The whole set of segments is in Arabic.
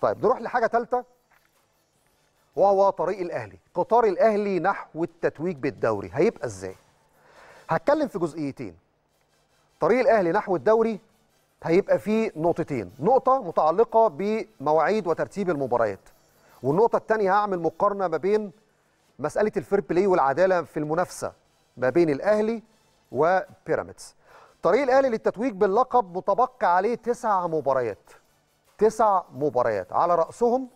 طيب نروح لحاجه ثالثه وهو طريق الاهلي قطار الاهلي نحو التتويج بالدوري هيبقى ازاي هتكلم في جزئيتين طريق الاهلي نحو الدوري هيبقى فيه نقطتين نقطه متعلقه بمواعيد وترتيب المباريات والنقطه الثانيه هعمل مقارنه ما بين مساله الفير بلاي والعداله في المنافسه ما بين الاهلي وبيراميدز طريق الاهلي للتتويج باللقب متبقى عليه تسع مباريات تسع مباريات على رأسهم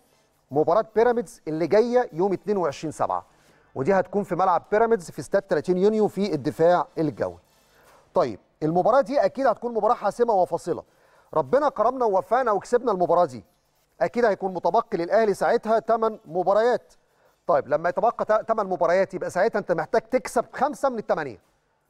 مباراة بيراميدز اللي جاية يوم 22 سبعة ودي هتكون في ملعب بيراميدز في استاد 30 يونيو في الدفاع الجوي طيب المباراة دي أكيد هتكون مباراة حاسمة وفاصلة ربنا كرمنا ووفقنا وكسبنا المباراة دي أكيد هيكون متبقي للأهلي ساعتها 8 مباريات طيب لما يتبقى 8 مباريات يبقى ساعتها أنت محتاج تكسب خمسة من الثمانية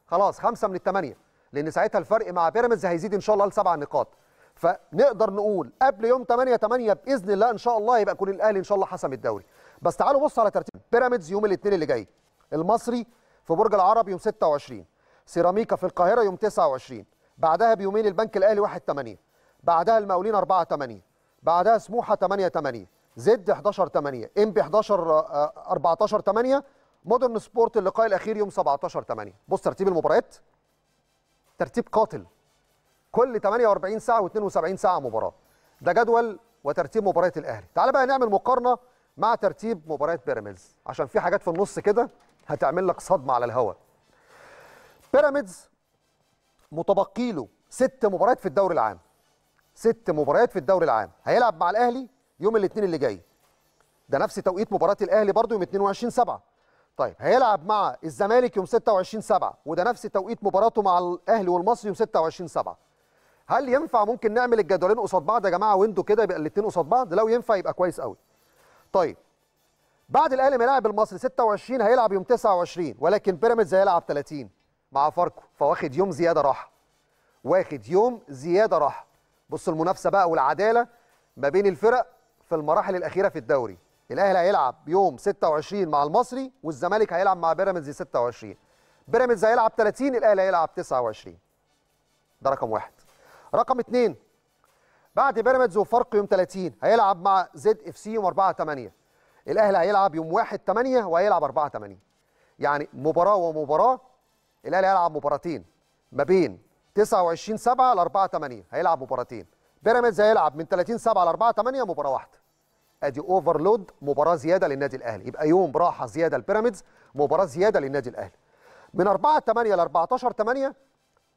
خلاص خمسة من الثمانية لأن ساعتها الفرق مع بيراميدز هيزيد إن شاء الله لسبع نقاط فنقدر نقول قبل يوم 8 8 باذن الله ان شاء الله يبقى كل الاهلي ان شاء الله حسم الدوري بس تعالوا بصوا على ترتيب بيراميدز يوم الاثنين اللي جاي المصري في برج العرب يوم 26 سيراميكا في القاهره يوم 29 بعدها بيومين البنك الاهلي 1 8 بعدها المقاولين 4 8 بعدها سموحه 8 8 زد 11 8 انبي 11 14 8 مودرن سبورت اللقاء الاخير يوم 17 8 بص ترتيب المباريات ترتيب قاتل كل 48 ساعه و72 ساعه مباراه ده جدول وترتيب مباريات الاهلي تعال بقى نعمل مقارنه مع ترتيب مباريات بيراميدز عشان في حاجات في النص كده هتعمل لك صدمه على الهواء بيراميدز متبقي له ست مباريات في الدوري العام ست مباريات في الدوري العام هيلعب مع الاهلي يوم الاثنين اللي جاي ده نفس توقيت مباراه الاهلي برضو يوم 22 7 طيب هيلعب مع الزمالك يوم 26 7 وده نفس توقيت مباراته مع الاهلي والمصري يوم 26 7 هل ينفع ممكن نعمل الجدولين قصاد بعض يا جماعه ويندو كده يبقى الاثنين قصاد بعض لو ينفع يبقى كويس قوي طيب بعد الاهلي ما المصري 26 هيلعب يوم 29 ولكن بيراميدز هيلعب 30 مع فاركو فواخد يوم زياده راحه واخد يوم زياده راحه بص المنافسه بقى والعداله ما بين الفرق في المراحل الاخيره في الدوري الاهلي هيلعب يوم 26 مع المصري والزمالك هيلعب مع بيراميدز 26 بيراميدز هيلعب 30 الاهلي هيلعب 29 ده رقم واحد رقم اثنين بعد بيراميدز وفرق يوم 30 هيلعب مع زد اف سي يوم 4 8 الاهلي هيلعب يوم 1 8 وهيلعب 4 8 يعني مباراه ومباراه الاهلي هيلعب مباراتين ما بين 29 7 ل 4 8 هيلعب مباراتين بيراميدز هيلعب من 30 7 ل 4 8 مباراه واحده ادي اوفرلود مباراه زياده للنادي الاهلي يبقى يوم راحه زياده لبيراميدز مباراه زياده للنادي الاهلي من 4 8 ل 14 8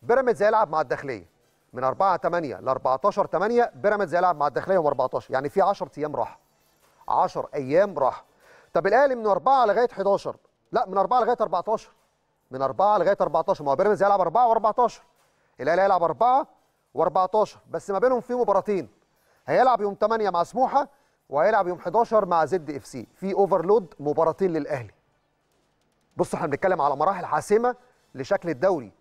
بيراميدز هيلعب مع الداخليه من 4 8 ل 14 8 بيراميدز هيلعب مع الداخليه يوم 14 يعني في 10 ايام راحه 10 ايام راحه طب الاهلي من 4 لغايه 11 لا من 4 لغايه 14 من 4 لغايه 14 ما هو بيراميدز هيلعب 4 و14 الاهلي هيلعب 4 و14 بس ما بينهم في مباراتين هيلعب يوم 8 مع سموحه وهيلعب يوم 11 مع زد اف سي في اوفرلود مباراتين للاهلي بصوا احنا بنتكلم على مراحل حاسمه لشكل الدوري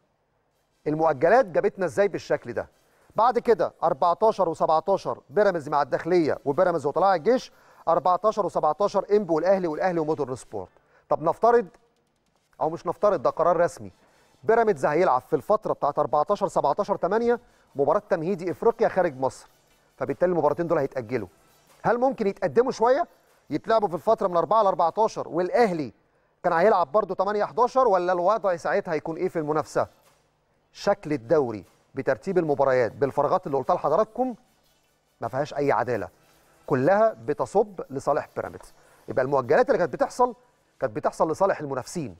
المؤجلات جابتنا ازاي بالشكل ده بعد كده 14 و17 بيراميدز مع الداخليه وبيراميدز وطلائع الجيش 14 و17 انبي والاهلي والاهلي ومودرن سبورت طب نفترض او مش نفترض ده قرار رسمي بيراميدز هيلعب في الفتره بتاعت 14 17 8 مباراه تمهيدي افريقيا خارج مصر فبالتالي المباراتين دول هيتاجلوا هل ممكن يتقدموا شويه يتلعبوا في الفتره من 4 ل 14 والاهلي كان هيلعب برضه 8 11 ولا الوضع ساعتها هيكون ايه في المنافسه شكل الدوري بترتيب المباريات بالفراغات اللي قلتها لحضراتكم ما فيهاش اي عداله كلها بتصب لصالح بيراميدز يبقى المؤجلات اللي كانت بتحصل كانت بتحصل لصالح المنافسين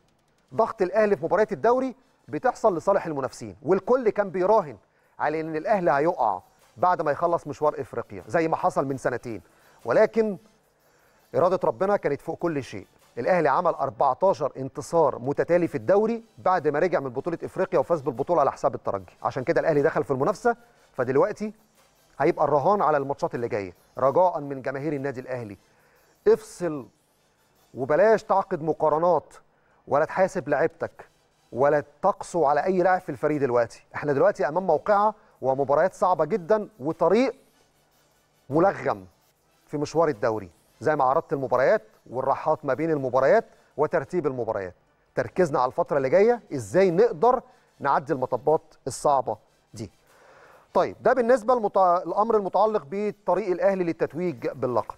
ضغط الاهلي في مباريات الدوري بتحصل لصالح المنافسين والكل كان بيراهن على ان الاهلي هيقع بعد ما يخلص مشوار افريقيا زي ما حصل من سنتين ولكن اراده ربنا كانت فوق كل شيء الاهلي عمل 14 انتصار متتالي في الدوري بعد ما رجع من بطوله افريقيا وفاز بالبطوله على حساب الترجي عشان كده الاهلي دخل في المنافسه فدلوقتي هيبقى الرهان على الماتشات اللي جايه رجاء من جماهير النادي الاهلي افصل وبلاش تعقد مقارنات ولا تحاسب لعبتك ولا تقسو على اي لاعب في الفريق دلوقتي احنا دلوقتي امام موقعه ومباريات صعبه جدا وطريق ملغم في مشوار الدوري زي ما عرضت المباريات والراحات ما بين المباريات وترتيب المباريات تركيزنا على الفتره اللي جايه ازاي نقدر نعدي المطبات الصعبه دي طيب ده بالنسبه للامر المتعلق بطريق الاهلي للتتويج باللقب